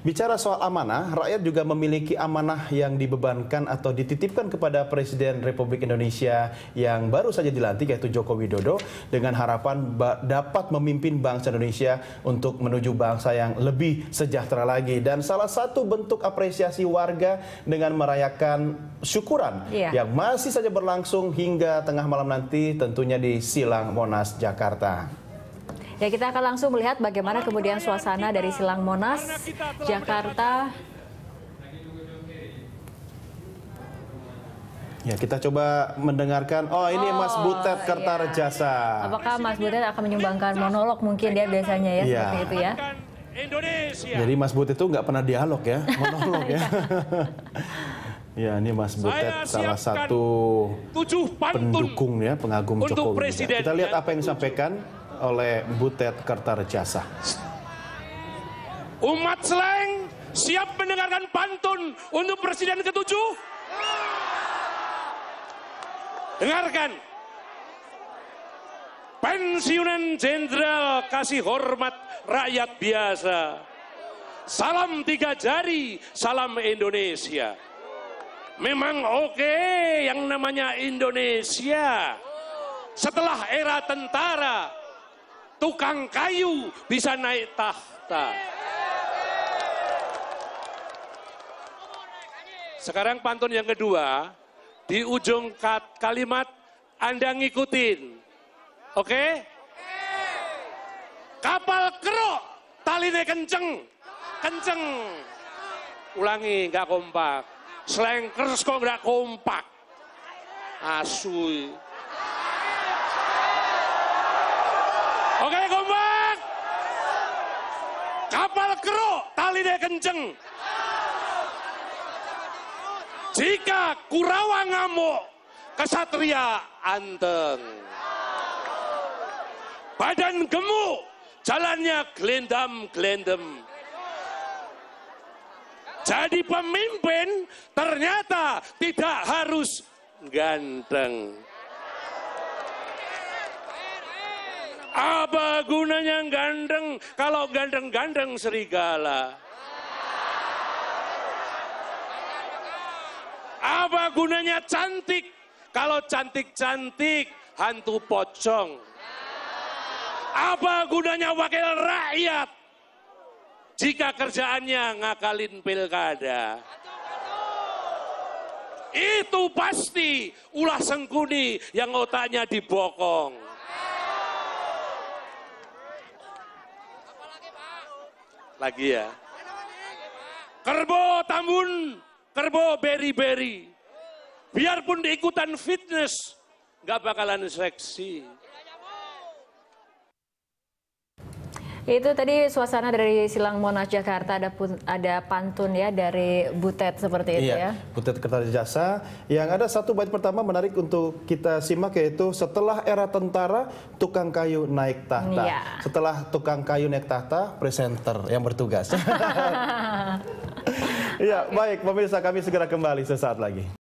Bicara soal amanah, rakyat juga memiliki amanah yang dibebankan atau dititipkan kepada Presiden Republik Indonesia yang baru saja dilantik yaitu Joko Widodo dengan harapan dapat memimpin bangsa Indonesia untuk menuju bangsa yang lebih sejahtera lagi dan salah satu bentuk apresiasi warga dengan merayakan syukuran iya. yang masih saja berlangsung hingga tengah malam nanti tentunya di Silang Monas Jakarta. Ya kita akan langsung melihat bagaimana kemudian suasana dari Silang Monas, Jakarta. Ya kita coba mendengarkan, oh ini oh, Mas Butet Kertarejasa. Iya. Apakah Mas Butet akan menyumbangkan monolog mungkin dia biasanya ya, ya. seperti itu ya. Indonesia. Jadi Mas Butet itu nggak pernah dialog ya, monolog ya. Iya. Ya, ini Mas Butet salah satu pendukung ya, pengagum Jokowi. Ya. Kita lihat ya. apa yang disampaikan oleh Butet Kertarjasa. Umat Seleng siap mendengarkan pantun untuk Presiden ketujuh? Dengarkan. Pensiunan Jenderal kasih hormat rakyat biasa. Salam tiga jari, salam Indonesia. Memang oke okay yang namanya Indonesia. Setelah era tentara, tukang kayu bisa naik tahta. Sekarang pantun yang kedua, di ujung kalimat Anda ngikutin. Oke? Okay? Kapal keruk, taline kenceng. Kenceng. Ulangi, nggak kompak. Slengkers kok nggak kompak. Asui. Oke, kompak. Kapal keruh tali dia kenceng. Jika Kurawa ngamuk, kesatria anteng. Badan gemuk, jalannya gelendam gelendam Jadi pemimpin ternyata tidak harus ganteng. Apa gunanya gandeng kalau gandeng-gandeng serigala? Apa gunanya cantik kalau cantik-cantik hantu pocong? Apa gunanya wakil rakyat jika kerjaannya ngakalin pilkada? Itu pasti ulah sengkuni yang otaknya dibokong. Lagi ya. Kerbo Tambun, Kerbo Beri-Beri. Biarpun diikutan fitness, nggak bakalan seksi. Itu tadi suasana dari Silang Monas Jakarta ada pun, ada pantun ya dari Butet seperti itu iya, ya. Butet Kertajasa yang ada satu bait pertama menarik untuk kita simak yaitu setelah era tentara tukang kayu naik tahta. Iya. Setelah tukang kayu naik tahta presenter yang bertugas. Iya, okay. baik pemirsa kami segera kembali sesaat lagi.